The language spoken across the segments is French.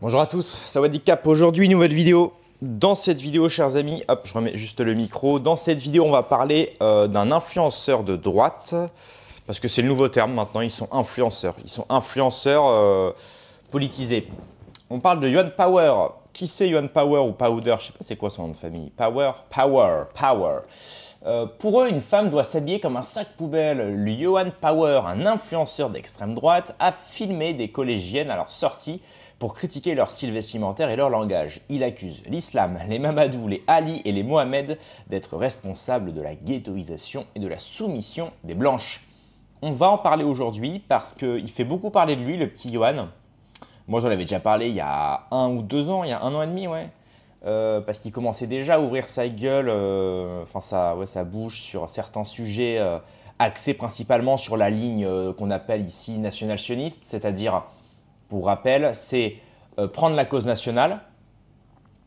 Bonjour à tous, ça va Cap, aujourd'hui nouvelle vidéo. Dans cette vidéo, chers amis, hop, je remets juste le micro. Dans cette vidéo, on va parler euh, d'un influenceur de droite, parce que c'est le nouveau terme maintenant, ils sont influenceurs. Ils sont influenceurs euh, politisés. On parle de Yuan Power. Qui c'est Yuan Power ou Powder Je sais pas c'est quoi son nom de famille. Power Power Power. Euh, pour eux, une femme doit s'habiller comme un sac poubelle. Le Johan Power, un influenceur d'extrême droite, a filmé des collégiennes à leur sortie pour critiquer leur style vestimentaire et leur langage. Il accuse l'islam, les Mamadou, les Ali et les Mohamed d'être responsables de la ghettoisation et de la soumission des Blanches. On va en parler aujourd'hui parce qu'il fait beaucoup parler de lui, le petit Johan. Moi, j'en avais déjà parlé il y a un ou deux ans, il y a un an et demi, ouais. Euh, parce qu'il commençait déjà à ouvrir sa gueule, euh, enfin sa, ouais, bouche sur certains sujets euh, axés principalement sur la ligne qu'on appelle ici national-sioniste, c'est-à-dire pour rappel, c'est euh, prendre la cause nationale,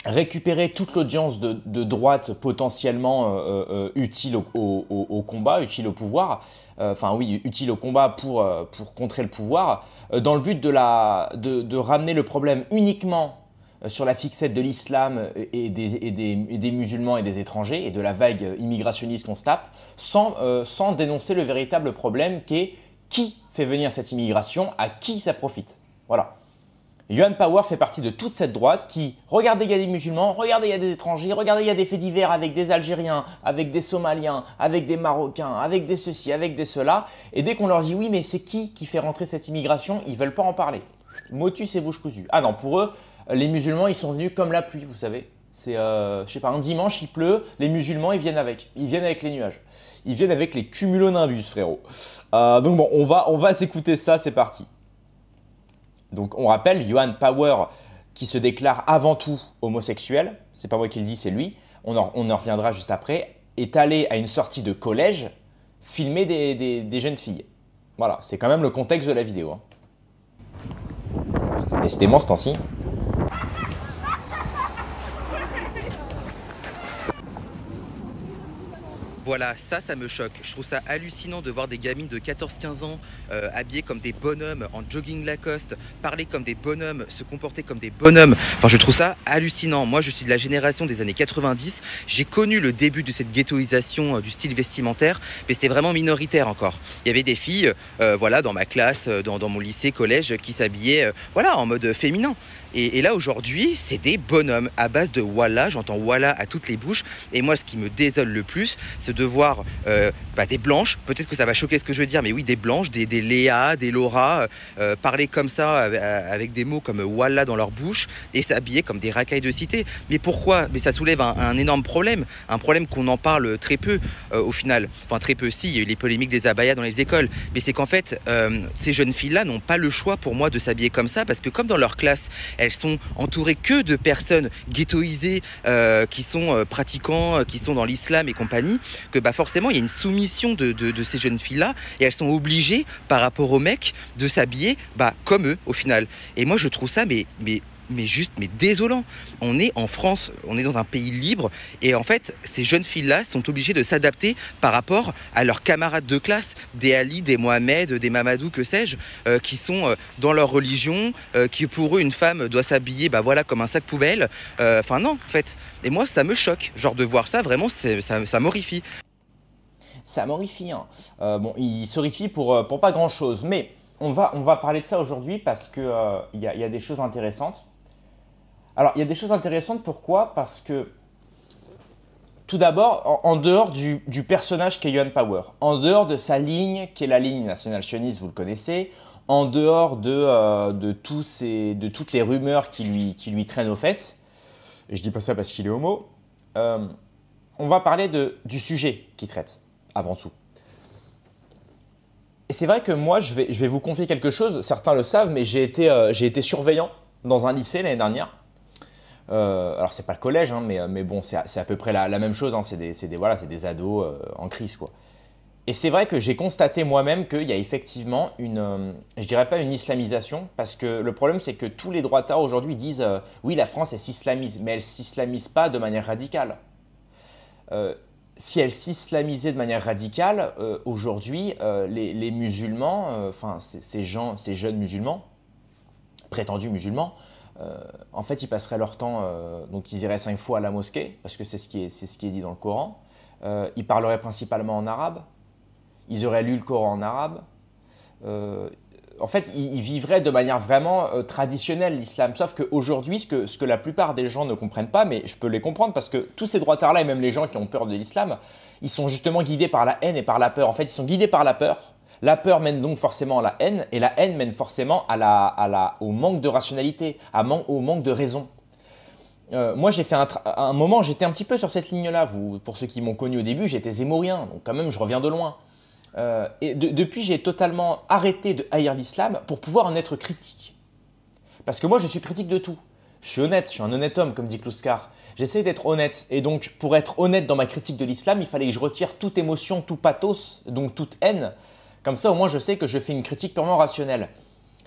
récupérer toute l'audience de, droite potentiellement euh, euh, utile au, combat, utile au pouvoir, enfin oui, utile au combat pour, pour contrer le pouvoir, dans le but de, la, de, ramener le problème uniquement sur la fixette de l'islam et, des, et, des, musulmans et des étrangers et de la vague immigrationniste qu'on se tape, sans, sans dénoncer le véritable problème qui est qui fait venir cette immigration, à qui ça profite. Voilà. Yuan Power fait partie de toute cette droite qui, regardez, il y a des musulmans, regardez, il y a des étrangers, regardez, il y a des faits divers avec des Algériens, avec des Somaliens, avec des Marocains, avec des ceci, avec des cela. Et dès qu'on leur dit oui, mais c'est qui qui fait rentrer cette immigration, ils veulent pas en parler. Motus et bouche cousue. Ah non, pour eux, les musulmans, ils sont venus comme la pluie, vous savez. C'est, euh, je sais pas, un dimanche, il pleut, les musulmans, ils viennent avec. Ils viennent avec les nuages. Ils viennent avec les cumulonimbus, frérot. Euh, donc bon, on va, on va s'écouter ça, c'est parti. Donc on rappelle, Johan Power, qui se déclare avant tout homosexuel, c'est pas moi qui le dis, c'est lui, on en, reviendra juste après, est allé à une sortie de collège filmer des, jeunes filles. Voilà, c'est quand même le contexte de la vidéo. Hein. Décidément, ce temps-ci. Voilà, ça, ça me choque. Je trouve ça hallucinant de voir des gamines de 14-15 ans euh, habillées comme des bonhommes, en jogging Lacoste, parler comme des bonhommes, se comporter comme des bonhommes. Enfin, je trouve ça hallucinant. Moi, je suis de la génération des années 90. J'ai connu le début de cette ghettoisation euh, du style vestimentaire, mais c'était vraiment minoritaire encore. Il y avait des filles, euh, voilà, dans ma classe, dans, dans mon lycée, collège, qui s'habillaient, voilà, en mode féminin. Et, là, aujourd'hui, c'est des bonhommes à base de voilà, J'entends voilà à toutes les bouches. Et moi, ce qui me désole le plus, c'est de voir euh, bah, des blanches. Peut-être que ça va choquer ce que je veux dire, mais oui, des blanches, des, des Léa, des Laura, euh, euh, parler comme ça avec des mots comme voilà dans leur bouche et s'habiller comme des racailles de cité. Mais pourquoi Mais ça soulève un, énorme problème. Un problème qu'on en parle très peu au final. Enfin, très peu, si. Il y a eu les polémiques des abayas dans les écoles. Mais c'est qu'en fait, ces jeunes filles-là n'ont pas le choix pour moi de s'habiller comme ça parce que, comme dans leur classe, elles sont entourées que de personnes ghettoisées euh, qui sont euh, pratiquants, euh, qui sont dans l'islam et compagnie, que bah, forcément il y a une soumission de, ces jeunes filles-là et elles sont obligées par rapport aux mecs de s'habiller bah, comme eux au final. Et moi je trouve ça mais, mais mais juste, mais désolant. On est en France, on est dans un pays libre, et en fait, ces jeunes filles-là sont obligées de s'adapter par rapport à leurs camarades de classe, des Ali, des Mohamed, des Mamadou, que sais-je, euh, qui sont euh, dans leur religion, euh, qui pour eux, une femme doit s'habiller, bah voilà, comme un sac poubelle. Enfin non, en fait. Et moi, ça me choque, genre de voir ça, vraiment, ça, ça m'horrifie. Ça m'horrifie. Hein. bon, il s'horrifie pour, pour pas grand-chose, mais on va, on va parler de ça aujourd'hui parce qu'il il y, y a des choses intéressantes. Alors, il y a des choses intéressantes. Pourquoi Parce que, tout d'abord, en, dehors du, personnage qu'est Johan Power, en dehors de sa ligne, qui est la ligne nationale sioniste, vous le connaissez, en dehors euh, de, tous ces, de toutes les rumeurs qui lui, qui lui traînent aux fesses, et je dis pas ça parce qu'il est homo, euh, on va parler du sujet qu'il traite, avant tout. Et c'est vrai que moi, je vais, je vais vous confier quelque chose, certains le savent, mais j'ai été, euh, été surveillant dans un lycée l'année dernière. Euh, alors c'est pas le collège, hein, euh, mais, bon, c'est à, peu près la, même chose. Hein. c'est des, voilà, des ados euh, en crise, quoi. Et c'est vrai que j'ai constaté moi-même qu'il y a effectivement une, je dirais pas une islamisation, parce que le problème c'est que tous les droitards aujourd'hui disent oui la France elle s'islamise, mais elle s'islamise pas de manière radicale. si elle s'islamisait de manière radicale, aujourd'hui les, musulmans, enfin ces gens, ces jeunes musulmans, prétendus musulmans, euh, en fait, ils passeraient leur temps, euh, donc ils iraient cinq fois à la mosquée, parce que c'est ce, qui est, dit dans le Coran. Euh, ils parleraient principalement en arabe. Ils auraient lu le Coran en arabe en fait, ils, vivraient de manière vraiment traditionnelle l'islam. Sauf qu'aujourd'hui, ce que, ce que la plupart des gens ne comprennent pas, mais je peux les comprendre parce que tous ces droitards-là, et même les gens qui ont peur de l'islam, ils sont justement guidés par la haine et par la peur. En fait, ils sont guidés par la peur. La peur mène donc forcément à la haine, et la haine mène forcément au manque de rationalité, au manque de raison. Euh, moi, j'ai fait un, moment, j'étais un petit peu sur cette ligne-là. Pour ceux qui m'ont connu au début, j'étais zémorien, donc quand même, je reviens de loin. Euh, et depuis, j'ai totalement arrêté de haïr l'islam pour pouvoir en être critique. Parce que moi, je suis critique de tout. Je suis honnête, je suis un honnête homme, comme dit Kluskar. J'essaie d'être honnête. Et donc, pour être honnête dans ma critique de l'islam, il fallait que je retire toute émotion, tout pathos, donc toute haine, comme ça, au moins, je sais que je fais une critique purement rationnelle.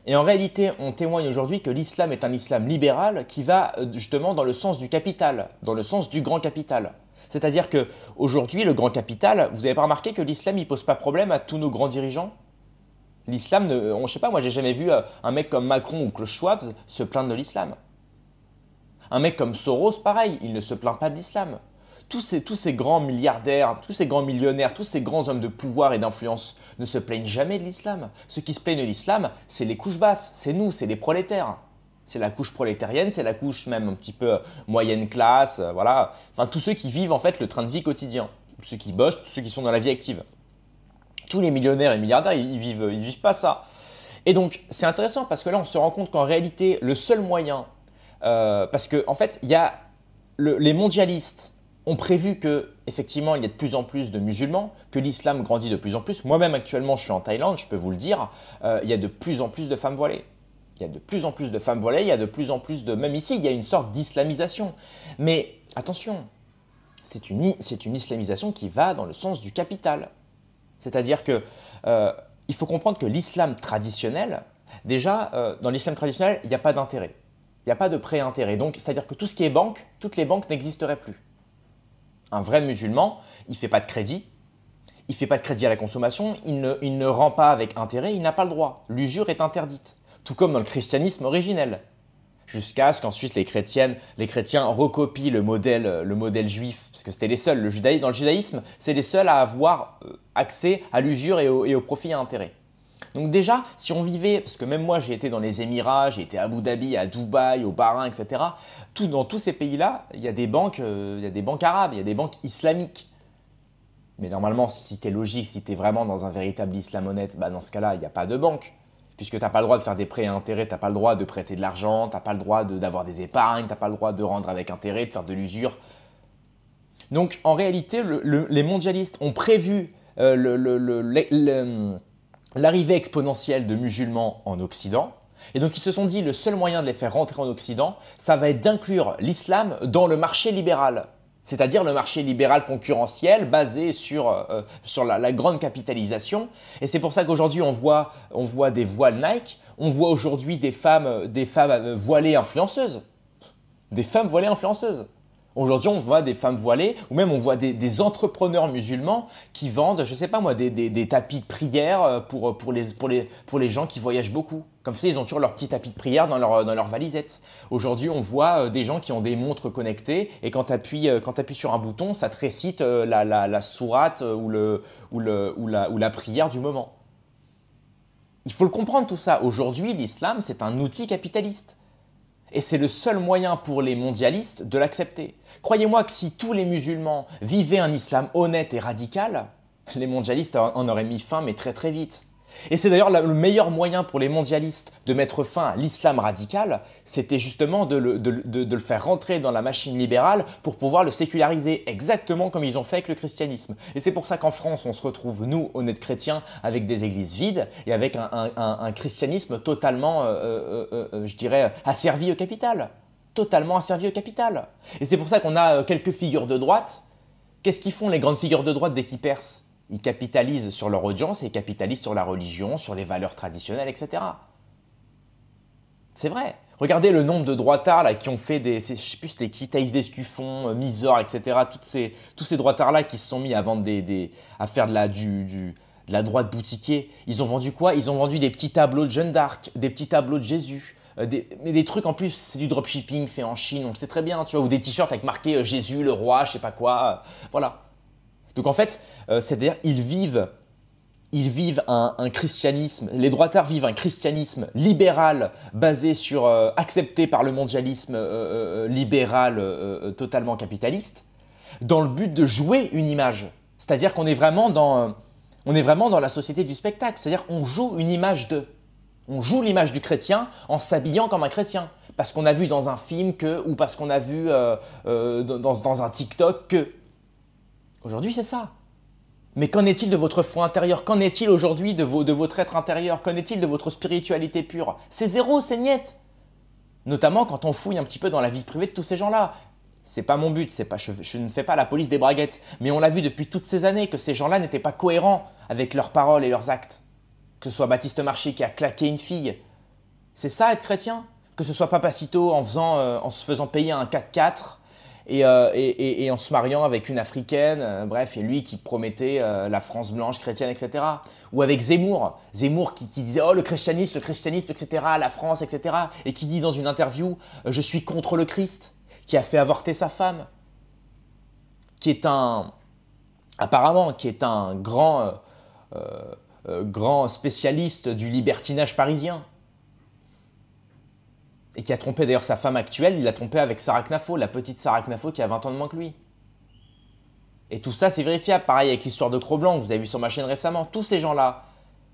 Et en réalité, on témoigne aujourd'hui que l'islam est un islam libéral qui va euh, justement dans le sens du capital, dans le sens du grand capital. C'est-à-dire que aujourd'hui, le grand capital, vous avez pas remarqué que l'islam ne pose pas problème à tous nos grands dirigeants L'islam, ne, on, je sais pas, moi j'ai jamais vu euh, un mec comme Macron ou Klaus Schwab se plaindre de l'islam. Un mec comme Soros, pareil, il ne se plaint pas de l'islam tous ces, grands milliardaires, tous ces grands millionnaires, tous ces grands hommes de pouvoir et d'influence ne se plaignent jamais de l'islam. Ceux qui se plaignent de l'islam, c'est les couches basses, c'est nous, c'est les prolétaires. C'est la couche prolétarienne, c'est la couche même un petit peu euh, moyenne classe, euh, voilà. Enfin, tous ceux qui vivent en fait le train de vie quotidien. Ceux qui bossent, ceux qui sont dans la vie active. Tous les millionnaires et milliardaires, ils, ils vivent, ils vivent pas ça. Et donc, c'est intéressant parce que là, on se rend compte qu'en réalité, le seul moyen, euh, parce que en fait, il y a les mondialistes on prévu que effectivement il y a de plus en plus de musulmans, que l'islam grandit de plus en plus. Moi-même actuellement je suis en Thaïlande, je peux vous le dire, euh, il y a de plus en plus de femmes voilées. Il y a de plus en plus de femmes voilées, il y a de plus en plus de... Même ici, il y a une sorte d'islamisation. Mais attention, c'est une, une, islamisation qui va dans le sens du capital. C'est-à-dire que euh, il faut comprendre que l'islam traditionnel, déjà, euh, dans l'islam traditionnel, il n'y a pas d'intérêt. Il n'y a pas de pré-intérêt. Donc, c'est-à-dire que tout ce qui est banque, toutes les banques n'existeraient plus un vrai musulman, il fait pas de crédit, il fait pas de crédit à la consommation, il ne, rend pas avec intérêt, il n'a pas le droit. L'usure est interdite, tout comme dans le christianisme originel. Jusqu'à ce qu'ensuite les, les chrétiens recopient le modèle, juif, parce que c'était les seuls. dans le judaïsme, c'est les seuls à avoir euh, accès à l'usure et, au, et au profit à intérêt. Donc déjà, si on vivait, parce que même moi j'ai été dans les Émirats, j'ai été à Abu Dhabi, à Dubaï, au Bahreïn, etc. dans tous ces pays-là, il y a des banques, euh, il y a des banques arabes, il y a des banques islamiques. Mais normalement, si tu es logique, si tu es vraiment dans un véritable islam honnête, bah, dans ce cas-là, il n'y a pas de banque. Puisque tu pas le droit de faire des prêts à intérêt, tu pas le droit de prêter de l'argent, tu pas le droit d'avoir des épargnes, tu pas le droit de rendre avec intérêt, de faire de l'usure. Donc en réalité, les mondialistes ont prévu euh, le l'arrivée exponentielle de musulmans en Occident. Et donc ils se sont dit le seul moyen de les faire rentrer en Occident, ça va être d'inclure l'islam dans le marché libéral c'est-à-dire le marché libéral concurrentiel basé sur, euh, sur la, grande capitalisation. Et c'est pour ça qu'aujourd'hui, on voit, on voit des voiles Nike, on voit aujourd'hui des femmes, des femmes voilées influenceuses. Des femmes voilées influenceuses. Aujourd'hui, on voit des femmes voilées, ou même on voit des, entrepreneurs musulmans qui vendent, je ne sais pas moi, des, tapis de prière euh, euh, pour, les, gens qui voyagent beaucoup. Comme ça, ils ont toujours leur petit tapis de prière dans leur, euh, valisette. Aujourd'hui, on voit des gens qui ont des montres connectées, et quand tu appuies, sur un bouton, ça te récite la, la, sourate ou, la, ou la prière du moment. Il faut le comprendre tout ça. Aujourd'hui, l'islam, c'est un outil capitaliste. Et c'est le seul moyen pour les mondialistes de l'accepter. Croyez-moi que si tous les musulmans vivaient un islam honnête et radical, les mondialistes en auraient mis fin mais très très vite. Et c'est d'ailleurs le meilleur moyen pour les mondialistes de mettre fin à l'islam radical, c'était justement de le, faire rentrer dans la machine libérale pour pouvoir le séculariser, exactement comme ils ont fait avec le christianisme. Et c'est pour ça qu'en France, on se retrouve, nous, honnêtes chrétiens, avec des églises vides et avec un, christianisme totalement, euh, euh, euh, je dirais, asservi au capital. Totalement asservi au capital. Et c'est pour ça qu'on a quelques figures de droite. Qu'est-ce qu'ils font les grandes figures de droite dès qu'ils percent ils capitalisent sur leur audience et ils capitalisent sur la religion, sur les valeurs traditionnelles, etc. C'est vrai. Regardez le nombre de droitards là, qui ont fait des. Je sais plus c'était qui, Thaïs Descuffon, euh, Misor, etc. Toutes ces, tous ces droitards-là qui se sont mis à, vendre des, des à faire de la, du, du, de la droite boutiquier. Ils ont vendu quoi Ils ont vendu des petits tableaux de Jeanne d'Arc, des petits tableaux de Jésus. Euh, des, mais des trucs en plus, c'est du dropshipping fait en Chine, on le sait très bien, tu vois, ou des t-shirts avec marqué euh, Jésus, le roi, je sais pas quoi, voilà. Donc en fait, euh, c'est-à-dire ils vivent, ils vivent un, christianisme, les droitards vivent un christianisme libéral basé sur, euh, accepté par le mondialisme euh, libéral totalement capitaliste, dans le but de jouer une image. C'est-à-dire qu'on est vraiment dans, on est vraiment dans la société du spectacle, c'est-à-dire on joue une image de, On joue l'image du chrétien en s'habillant comme un chrétien. Parce qu'on a vu dans un film que, ou parce qu'on a vu dans, dans un TikTok que. Aujourd'hui, c'est ça. Mais qu'en est-il de votre foi intérieure Qu'en est-il aujourd'hui de, votre être intérieur Qu'en est-il de votre spiritualité pure C'est zéro, c'est niette. Notamment quand on fouille un petit peu dans la vie privée de tous ces gens-là. C'est pas mon but, c'est pas, je, ne fais pas la police des braguettes, mais on l'a vu depuis toutes ces années que ces gens-là n'étaient pas cohérents avec leurs paroles et leurs actes. Que ce soit Baptiste Marché qui a claqué une fille, c'est ça être chrétien Que ce soit Papacito en, faisant, euh, en se faisant payer un 4-4 euh, et, en se mariant avec une africaine, euh, bref, et lui qui promettait euh, la France blanche, chrétienne, etc. Ou avec Zemmour, Zemmour qui, disait oh le christianisme, le christianisme, etc., la France, etc. Et qui dit dans une interview je suis contre le Christ, qui a fait avorter sa femme, qui est un, apparemment, qui est un grand, grand spécialiste du libertinage parisien et qui a trompé d'ailleurs sa femme actuelle, il l'a trompé avec Sarah Knafo, la petite Sarah Knafo qui a 20 ans de moins que lui. Et tout ça, c'est vérifiable. Pareil avec l'histoire de Cro-Blanc, vous avez vu sur ma chaîne récemment. Tous ces gens-là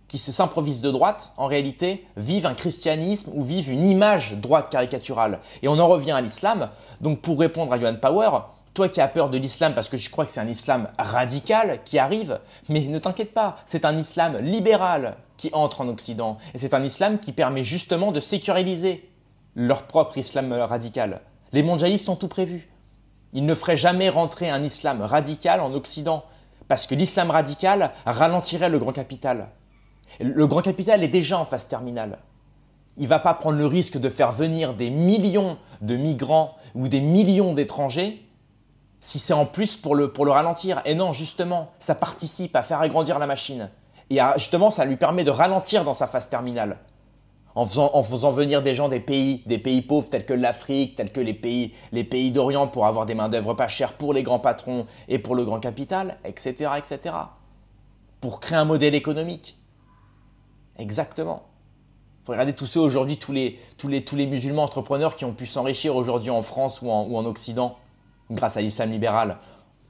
qui s'improvisent de droite, en réalité, vivent un christianisme ou vivent une image droite caricaturale. Et on en revient à l'islam. Donc pour répondre à Johan Power, toi qui as peur de l'islam parce que tu crois que c'est un islam radical qui arrive, mais ne t'inquiète pas, c'est un islam libéral qui entre en Occident. Et c'est un islam qui permet justement de sécuriser leur propre islam radical. Les mondialistes ont tout prévu. Ils ne feraient jamais rentrer un islam radical en Occident, parce que l'islam radical ralentirait le grand capital. Le grand capital est déjà en phase terminale. Il ne va pas prendre le risque de faire venir des millions de migrants ou des millions d'étrangers si c'est en plus pour le, ralentir. Et non, justement, ça participe à faire agrandir la machine. Et justement, ça lui permet de ralentir dans sa phase terminale en faisant, en faisant, venir des gens des pays, des pays pauvres tels que l'Afrique, tels que les pays, les pays d'Orient pour avoir des mains dœuvre pas chères pour les grands patrons et pour le grand capital, etc., etc. Pour créer un modèle économique. Exactement. Regardez tous ceux aujourd'hui, tous les, tous, les, tous les musulmans entrepreneurs qui ont pu s'enrichir aujourd'hui en France ou en, Occident grâce à l'islam libéral.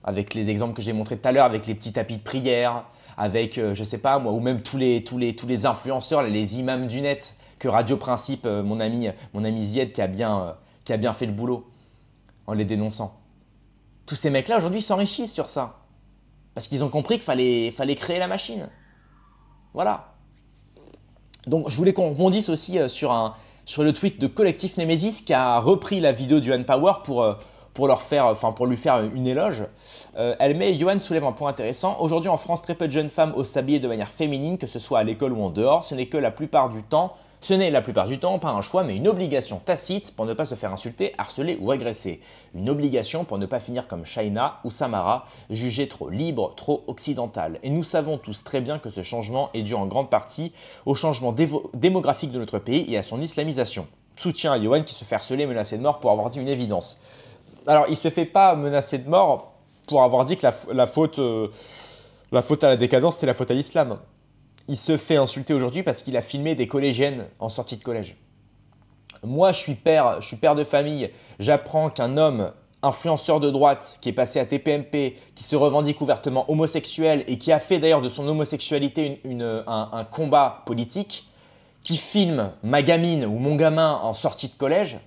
Avec les exemples que j'ai montrés tout à l'heure, avec les petits tapis de prière, avec, je euh, je sais pas moi, ou même tous les, tous les, tous les influenceurs, les imams du net que Radio Principe, euh, mon ami, mon ami Zied, euh, qui a, bien, fait le boulot en les dénonçant. Tous ces mecs-là, aujourd'hui, s'enrichissent sur ça. Parce qu'ils ont compris qu'il fallait, créer la machine. Voilà. Donc, je voulais qu'on rebondisse aussi euh, sur, le tweet de Collectif Nemesis qui a repris la vidéo du Power pour, leur faire, enfin, pour lui faire une éloge. elle met Johan soulève un point intéressant. Aujourd'hui en France, très peu de jeunes femmes osent s'habiller de manière féminine, que ce soit à l'école ou en dehors. Ce n'est que la plupart du temps ce n'est la plupart du temps pas un choix mais une obligation tacite pour ne pas se faire insulter, harceler ou agresser. Une obligation pour ne pas finir comme Shaina ou Samara, jugé trop libre, trop occidentales. Et nous savons tous très bien que ce changement est dû en grande partie au changement démographique de notre pays et à son islamisation. Soutien à Yohan qui se fait harceler, menacer de mort pour avoir dit une évidence. Alors il se fait pas menacer de mort pour avoir dit que la, faute... Euh, la faute à la décadence, c'est la faute à l'islam il se fait insulter aujourd'hui parce qu'il a filmé des collégiennes en sortie de collège. Moi, je suis père, je suis père de famille, j'apprends qu'un homme influenceur de droite qui est passé à TPMP, qui se revendique ouvertement homosexuel et qui a fait d'ailleurs de son homosexualité une, un combat politique, qui filme ma gamine ou mon gamin en sortie de collège,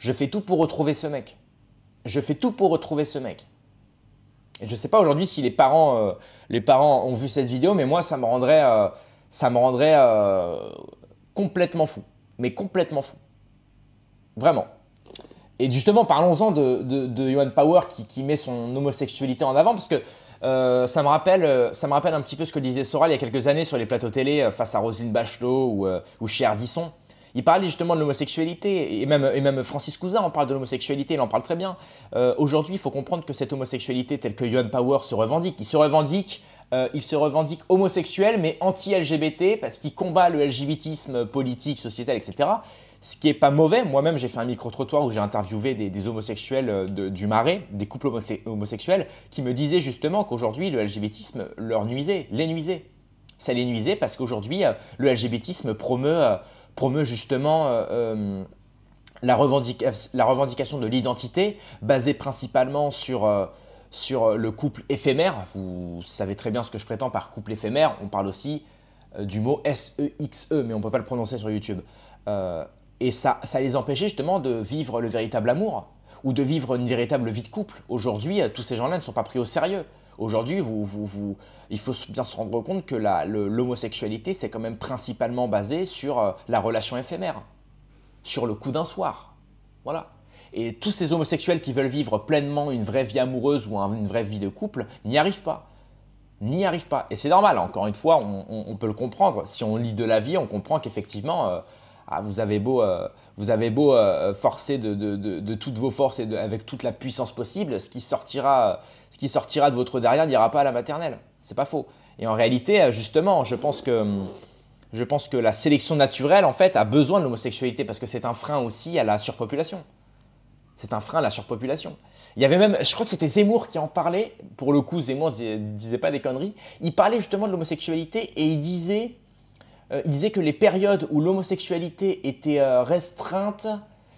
je fais tout pour retrouver ce mec. Je fais tout pour retrouver ce mec. Et je ne sais pas aujourd'hui si les parents, euh, les parents ont vu cette vidéo, mais moi, ça me rendrait, euh, ça me rendrait euh, complètement fou. Mais complètement fou. Vraiment. Et justement, parlons-en de, de, Power qui, met son homosexualité en avant, parce que ça, me rappelle, ça me rappelle un petit peu ce que disait Soral il y a quelques années sur les plateaux télé face à Roselyne Bachelot ou, euh, ou il parlait justement de l'homosexualité, et même, et même Francis Cousin en parle de l'homosexualité, il en parle très bien. Euh, aujourd'hui, il faut comprendre que cette homosexualité telle que Young Power se revendique, il se revendique euh, il se revendique homosexuel mais anti-LGBT parce qu'il combat le LGBTisme politique, sociétal, etc. Ce qui n'est pas mauvais. Moi-même, j'ai fait un micro-trottoir où j'ai interviewé des, homosexuels euh, du Marais, des couples homosexuels, qui me disaient justement qu'aujourd'hui, le LGBTisme leur nuisait, les nuisait. Ça les nuisait parce qu'aujourd'hui, le LGBTisme promeut promeut justement euh, euh, la, revendication de l'identité, basée principalement sur euh, sur le couple éphémère. Vous savez très bien ce que je prétends par couple éphémère. On parle aussi du mot S-E-X-E, e, mais on ne peut pas le prononcer sur YouTube. et ça, ça les empêchait justement de vivre le véritable amour ou de vivre une véritable vie de couple. Aujourd'hui, tous ces gens-là ne sont pas pris au sérieux. Aujourd'hui, il faut bien se rendre compte que l'homosexualité, c'est quand même principalement basé sur euh, la relation éphémère, sur le coup d'un soir. Voilà. Et tous ces homosexuels qui veulent vivre pleinement une vraie vie amoureuse ou une vraie vie de couple n'y arrivent pas. N'y arrivent pas. Et c'est normal, encore une fois, on, peut le comprendre. Si on lit de la vie, on comprend qu'effectivement, euh, ah, vous avez beau, euh, vous avez beau euh, forcer de, de, de, toutes vos forces et avec toute la puissance possible, ce qui sortira, ce qui sortira de votre derrière n'ira pas à la maternelle. C'est pas faux. Et en réalité, euh, justement, je pense que, je pense que la sélection naturelle, en fait, a besoin de l'homosexualité parce que c'est un frein aussi à la surpopulation. C'est un frein à la surpopulation. Il y avait même, je crois que c'était Zemmour qui en parlait. Pour le coup, Zemmour ne disait pas des conneries. Il parlait justement de l'homosexualité et il disait euh, il disait que les périodes où l'homosexualité était euh, restreinte,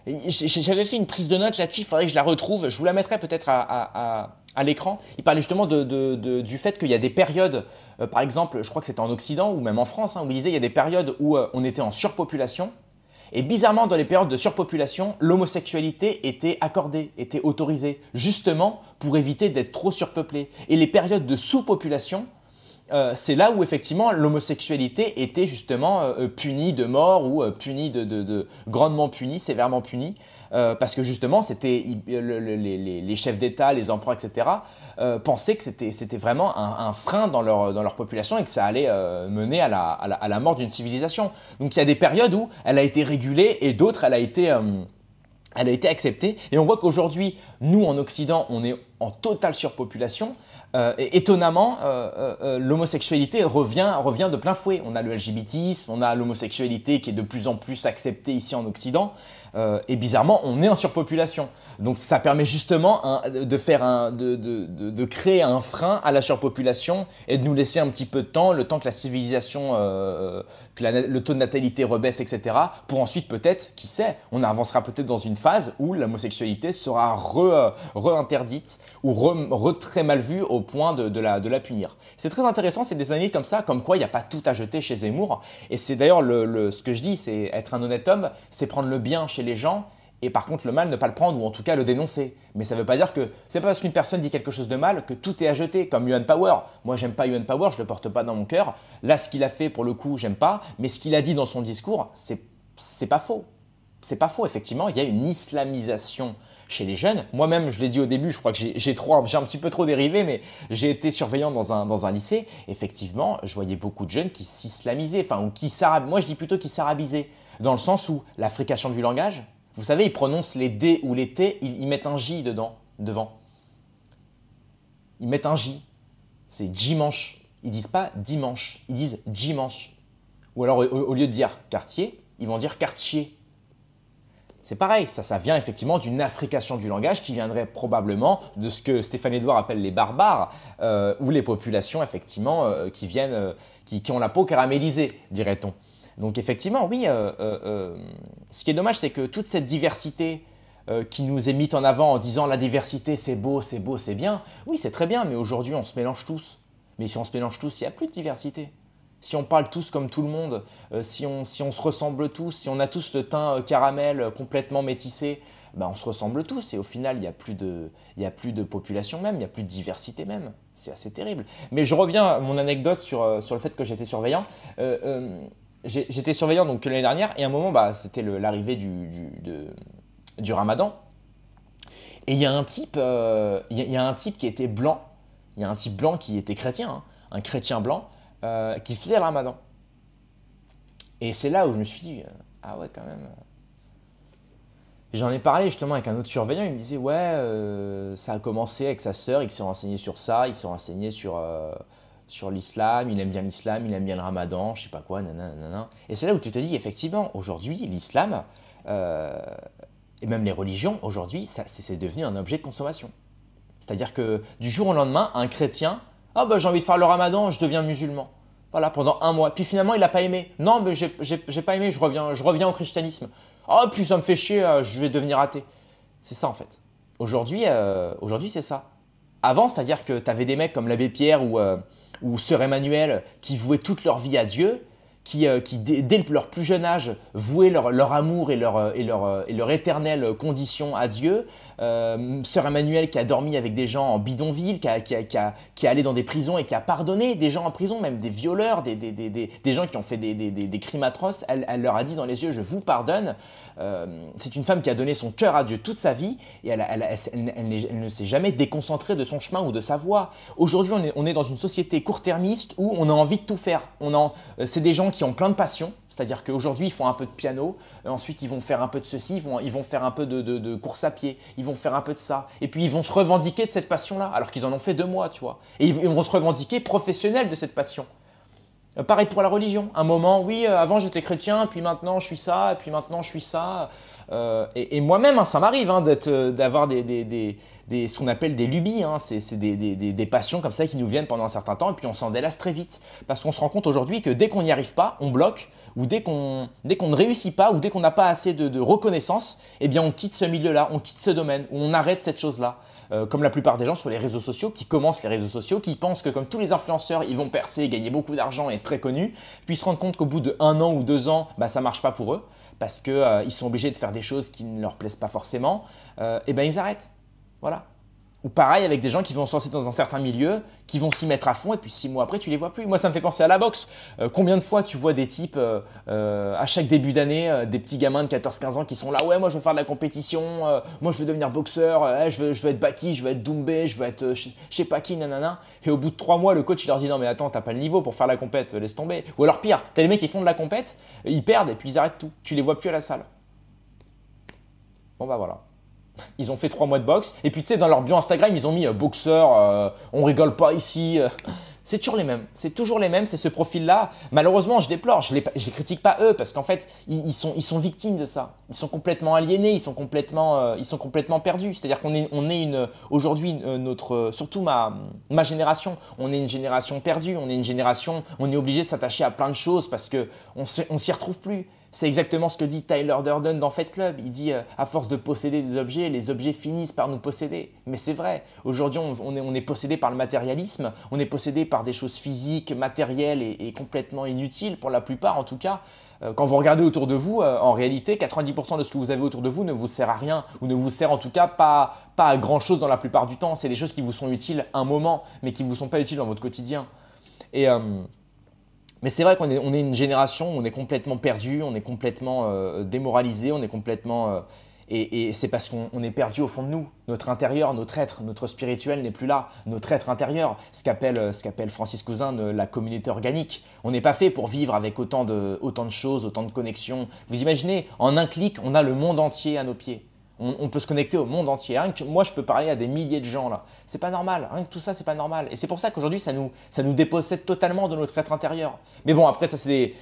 j'avais fait une prise de note là-dessus, il faudrait que je la retrouve, je vous la mettrai peut-être à, l'écran. Il parlait justement du fait qu'il y a des périodes, euh, par exemple, je crois que c'était en Occident ou même en France, hein, où il disait qu'il y a des périodes où on était en surpopulation. Et bizarrement, dans les périodes de surpopulation, l'homosexualité était accordée, était autorisée, justement pour éviter d'être trop surpeuplée. Et les périodes de sous-population, euh, c'est là où effectivement l'homosexualité était justement euh, euh, punie de mort ou punie de, grandement punie, sévèrement punie, parce que justement c'était les, chefs d'État, les empereurs, etc. pensaient que c'était vraiment un, frein dans leur, population et que ça allait mener à la, mort d'une civilisation. Donc il y a des périodes où elle a été régulée et d'autres elle elle a été acceptée. Et on voit qu'aujourd'hui, nous en Occident, on est en totale surpopulation. Euh, étonnamment, euh, euh, l'homosexualité revient, revient de plein fouet. On a le LGBTisme, on a l'homosexualité qui est de plus en plus acceptée ici en Occident. Euh, et bizarrement, on est en surpopulation. Donc ça permet justement de, faire de, créer un frein à la surpopulation et de nous laisser un petit peu de temps, le temps que la civilisation, euh, que le taux de natalité rebaisse, etc. Pour ensuite peut-être, qui sait, on avancera peut-être dans une phase où l'homosexualité sera euh, re-interdite ou re-très mal vue au point de, la, punir. C'est très intéressant, c'est des analyses comme ça, comme quoi il n'y a pas tout à jeter chez Zemmour. Et c'est d'ailleurs ce que je dis, c'est être un honnête homme, c'est prendre le bien chez les gens et par contre le mal ne pas le prendre ou en tout cas le dénoncer. Mais ça veut pas dire que c'est pas parce qu'une personne dit quelque chose de mal que tout est à jeter, comme Yuan Power. Moi j'aime pas Yuan Power, je le porte pas dans mon cœur. Là ce qu'il a fait pour le coup j'aime pas, mais ce qu'il a dit dans son discours c'est c'est pas faux. C'est pas faux effectivement, il y a une islamisation chez les jeunes. Moi-même, je l'ai dit au début, je crois que j'ai trop, j'ai un petit peu trop dérivé, mais j'ai été surveillant dans un, lycée. Effectivement, je voyais beaucoup de jeunes qui s'islamisaient, enfin, ou qui s'arabisaient. Moi, je dis plutôt qui s'arabisaient. Dans le sens où l'affrication du langage, vous savez, ils prononcent les D ou les T, ils, mettent un J dedans, devant. Ils mettent un J. C'est dimanche. Ils disent pas dimanche, ils disent dimanche. Ou alors, au, lieu de dire quartier, ils vont dire quartier. C'est pareil, ça, vient effectivement d'une affrication du langage qui viendrait probablement de ce que Stéphane Edouard appelle les barbares, euh, ou les populations effectivement euh, qui viennent, euh, qui ont la peau caramélisée, dirait-on. Donc effectivement, oui, euh, euh, euh, ce qui est dommage, c'est que toute cette diversité qui nous est mise en avant en disant la diversité, c'est beau, c'est beau, c'est bien, oui, c'est très bien, mais aujourd'hui, on se mélange tous. Mais si on se mélange tous, il n'y a plus de diversité. Si on parle tous comme tout le monde, si on, si, on, se ressemble tous, si on a tous le teint caramel complètement métissé, ben on se ressemble tous et au final, il n'y a, plus de, a plus de population même, il n'y a plus de diversité même. C'est assez terrible. Mais je reviens à mon anecdote sur, sur le fait que j'étais surveillant. euh, j'étais surveillant donc l'année dernière et à un moment, bah, c'était l'arrivée du, du ramadan. Et il y a un type, euh, il un type qui était blanc, il y a un type blanc qui était chrétien, hein. un chrétien blanc, euh, qui faisait le ramadan. Et c'est là où je me suis dit, euh, ah ouais quand même. J'en ai parlé justement avec un autre surveillant, il me disait, ouais, ça a commencé avec sa sœur, il s'est renseigné sur ça, il s'est renseigné sur sur l'islam, il aime bien l'islam, il aime bien le ramadan, je sais pas quoi, nanana. Et c'est là où tu te dis, effectivement, aujourd'hui, l'islam, euh, et même les religions, aujourd'hui, c'est devenu un objet de consommation. C'est-à-dire que du jour au lendemain, un chrétien, ah oh, bah j'ai envie de faire le ramadan, je deviens musulman. Voilà, pendant un mois. Puis finalement, il n'a pas aimé. Non, mais j'ai pas aimé, je reviens, je reviens au christianisme. oh, puis ça me fait chier, euh, je vais devenir athée. C'est ça en fait. Aujourd'hui, euh, aujourd'hui c'est ça. Avant, c'est-à-dire que tu avais des mecs comme l'abbé Pierre ou ou sœur Emmanuel qui vouait toute leur vie à Dieu, qui, euh, dès, leur plus jeune âge, vouaient leur, amour et leur, euh, et, leur, euh, et leur, éternelle condition à Dieu. Sœur Emmanuel qui a dormi avec des gens en bidonville, qui, a, qui, a, qui, a, qui a allé dans des prisons et qui a pardonné des gens en prison, même des violeurs, des, des, des, des gens qui ont fait des, crimes atroces, elle, elle, leur a dit dans les yeux, je vous pardonne. c'est une femme qui a donné son cœur à Dieu toute sa vie et elle, elle, ne s'est jamais déconcentrée de son chemin ou de sa voie. Aujourd'hui, on est, on est dans une société court-termiste où on a envie de tout faire. C'est des gens qui qui ont plein de passions. C'est-à-dire qu'aujourd'hui, ils font un peu de piano, euh, ensuite ils vont faire un peu de ceci, ils vont, faire un peu de, course à pied, ils vont faire un peu de ça. Et puis ils vont se revendiquer de cette passion-là, alors qu'ils en ont fait deux mois, tu vois. Et ils vont se revendiquer professionnels de cette passion. Euh, pareil pour la religion. Un moment, oui, euh, avant j'étais chrétien, puis maintenant je suis ça, et puis maintenant je suis ça. Euh, et, moi-même, hein, ça m'arrive hein, euh, d'avoir ce qu'on appelle des lubies, hein. c'est des, passions comme ça qui nous viennent pendant un certain temps, et puis on s'en délasse très vite. Parce qu'on se rend compte aujourd'hui que dès qu'on n'y arrive pas, on bloque, ou dès qu'on ne réussit pas, ou dès qu'on n'a pas assez de, reconnaissance, eh bien on quitte ce milieu-là, on quitte ce domaine, ou on arrête cette chose-là. Euh, comme la plupart des gens sur les réseaux sociaux, qui commencent les réseaux sociaux, qui pensent que comme tous les influenceurs, ils vont percer, gagner beaucoup d'argent et être très connus, puis se rendent compte qu'au bout de un an ou deux ans, ça bah, ça marche pas pour eux parce qu'ils euh, sont obligés de faire des choses qui ne leur plaisent pas forcément, euh, et ben ils arrêtent. Voilà. Ou pareil avec des gens qui vont se lancer dans un certain milieu, qui vont s'y mettre à fond et puis six mois après tu les vois plus. Moi ça me fait penser à la boxe. Euh, combien de fois tu vois des types euh, euh, à chaque début d'année, des petits gamins de 14-15 ans qui sont là, ouais moi je veux faire de la compétition, moi je veux devenir boxeur, je, veux, je être Baki, je veux être Doumbé, je veux être je sais pas qui, nanana. Et au bout de trois mois le coach il leur dit non mais attends t'as pas le niveau pour faire la compète, laisse tomber. Ou alors pire, t'as les mecs qui font de la compète, ils perdent et puis ils arrêtent tout. Tu les vois plus à la salle. Bon bah voilà. Ils ont fait trois mois de boxe. Et puis, tu sais, dans leur bio Instagram, ils ont mis euh, boxeur, euh, on rigole pas ici. Euh. C'est toujours les mêmes. C'est toujours les mêmes. C'est ce profil-là. Malheureusement, je déplore. Je ne les critique pas eux parce qu'en fait, ils, sont, ils sont victimes de ça. Ils sont complètement aliénés. Ils sont complètement, ils sont complètement perdus. C'est-à-dire qu'on est, on est une aujourd'hui notre surtout ma ma génération. On est une génération perdue. On est une génération. On est obligé de s'attacher à plein de choses parce qu'on on s'y retrouve plus. C'est exactement ce que dit Tyler Durden dans Fight Club. Il dit euh, à force de posséder des objets, les objets finissent par nous posséder. Mais c'est vrai. Aujourd'hui, on, est, possédé par le matérialisme, on est possédé par des choses physiques, matérielles et, complètement inutiles pour la plupart en tout cas euh, quand vous regardez autour de vous, euh, en réalité, 90% de ce que vous avez autour de vous ne vous sert à rien, ou ne vous sert en tout cas pas, à grand chose dans la plupart du temps. C'est des choses qui vous sont utiles un moment, mais qui ne vous sont pas utiles dans votre quotidien. Et. Mais c'est vrai qu'on est, une génération où on est complètement perdu, on est complètement euh, démoralisé, on est complètement. Euh, et, c'est parce qu'on est perdu au fond de nous. Notre intérieur, notre être, notre spirituel n'est plus là. Notre être intérieur, ce qu'appelle euh, Francis Cousin de la communauté organique. On n'est pas fait pour vivre avec autant de choses, autant de connexions. Vous imaginez, en un clic, on a le monde entier à nos pieds. On, peut se connecter au monde entier. moi, je peux parler à des milliers de gens là. C'est pas normal. tout ça, c'est pas normal. Et c'est pour ça qu'aujourd'hui, ça nous, ça dépossède totalement de notre être intérieur. Mais bon, après, ça, c'est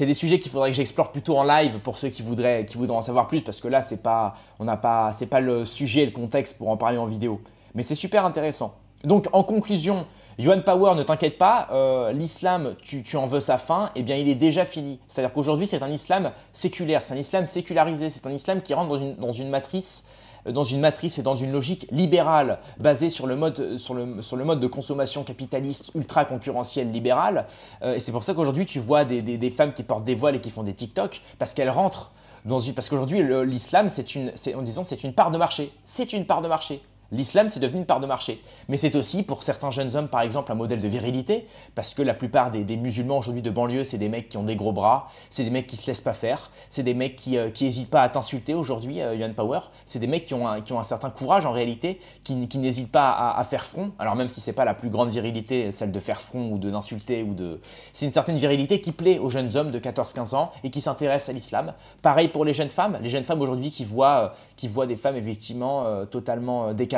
des, sujets qu'il faudrait que j'explore plutôt en live pour ceux qui voudraient, qui voudraient en savoir plus, parce que là, c'est pas, on n'a pas, c'est pas le sujet et le contexte pour en parler en vidéo. Mais c'est super intéressant. Donc, en conclusion, Johan Power, ne t'inquiète pas, euh, l'islam, tu, en veux sa fin, eh bien il est déjà fini. C'est-à-dire qu'aujourd'hui, c'est un islam séculaire, c'est un islam sécularisé, c'est un islam qui rentre dans une, matrice euh, dans une matrice et dans une logique libérale basée sur le mode, sur le, mode de consommation capitaliste ultra concurrentiel libéral. Euh, et c'est pour ça qu'aujourd'hui, tu vois des, femmes qui portent des voiles et qui font des TikTok parce qu'elles rentrent dans une. Parce qu'aujourd'hui, l'islam, c'est une, c'est, en disant, c'est une part de marché. C'est une part de marché. L'islam, c'est devenu une part de marché. Mais c'est aussi, pour certains jeunes hommes, par exemple, un modèle de virilité, parce que la plupart des, musulmans aujourd'hui de banlieue, c'est des mecs qui ont des gros bras, c'est des mecs qui se laissent pas faire, c'est des mecs qui n'hésitent euh, pas à t'insulter aujourd'hui, euh, young Power, c'est des mecs qui ont, un, certain courage en réalité, qui, n'hésitent pas à, faire front. Alors même si c'est pas la plus grande virilité, celle de faire front ou de d'insulter ou de... C'est une certaine virilité qui plaît aux jeunes hommes de 14-15 ans et qui s'intéressent à l'islam. Pareil pour les jeunes femmes, les jeunes femmes aujourd'hui qui voient, euh, qui voient des femmes effectivement totalement décalées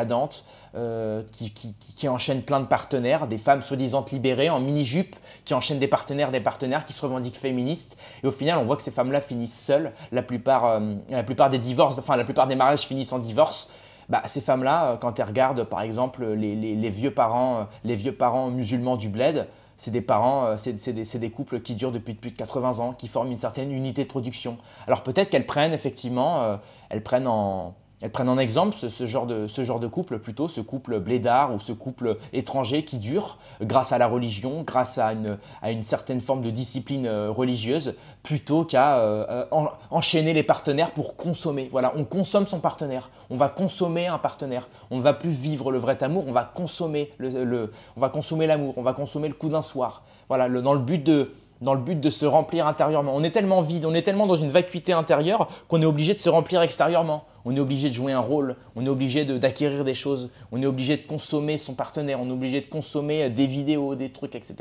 euh, qui, qui, enchaîne plein de partenaires, des femmes soi-disant libérées en mini-jupe qui enchaînent des partenaires, des partenaires qui se revendiquent féministes. Et au final, on voit que ces femmes-là finissent seules. La plupart, euh, la plupart des divorces, enfin la plupart des mariages finissent en divorce. Bah, ces femmes-là, euh, quand elles regardent par exemple les, vieux, parents, les vieux parents musulmans du bled, c'est des parents, c'est des, des, couples qui durent depuis plus de 80 ans, qui forment une certaine unité de production. Alors peut-être qu'elles prennent effectivement, elles prennent en, elles prennent en exemple ce, genre de, couple plutôt, ce couple blédard ou ce couple étranger qui dure euh, grâce à la religion, grâce à une, certaine forme de discipline euh, religieuse, plutôt qu'à euh, enchaîner les partenaires pour consommer. Voilà, on consomme son partenaire, on va consommer un partenaire, on ne va plus vivre le vrai amour, on va consommer l'amour, on va consommer on va consommer le coup d'un soir. Voilà, dans le but de dans le but de se remplir intérieurement. On est tellement vide, on est tellement dans une vacuité intérieure qu'on est obligé de se remplir extérieurement. On est obligé de jouer un rôle, on est obligé d'acquérir des choses, on est obligé de consommer son partenaire, on est obligé de consommer euh, des vidéos, des trucs, etc.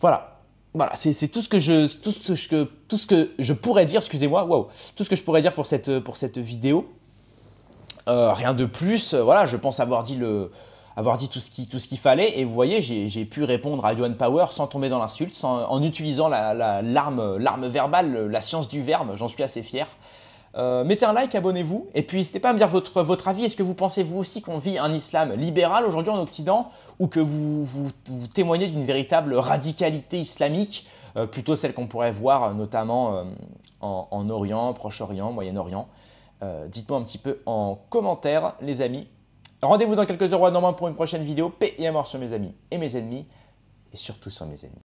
Voilà. Voilà, c'est tout ce que je tout ce que tout ce que je pourrais dire, excusez-moi, waouh, tout ce que je pourrais dire pour cette pour cette vidéo. Euh, rien de plus, voilà, je pense avoir dit le avoir dit tout ce qu'il fallait. Et vous voyez, j'ai pu répondre à Johan Power sans tomber dans l'insulte, en utilisant l'arme la, verbale, la science du verbe. J'en suis assez fier. Euh, mettez un like, abonnez-vous, et puis n'hésitez pas à me dire votre, votre avis. Est-ce que vous pensez vous aussi qu'on vit un islam libéral aujourd'hui en Occident, ou que vous, vous, témoignez d'une véritable radicalité islamique, euh, plutôt celle qu'on pourrait voir euh, notamment en, Orient, Proche-Orient, Moyen-Orient Dites-moi un petit peu en commentaire, les amis. Rendez-vous dans quelques heures à Normand pour une prochaine vidéo. Paix et amour sur mes amis et mes ennemis, et surtout sur mes ennemis.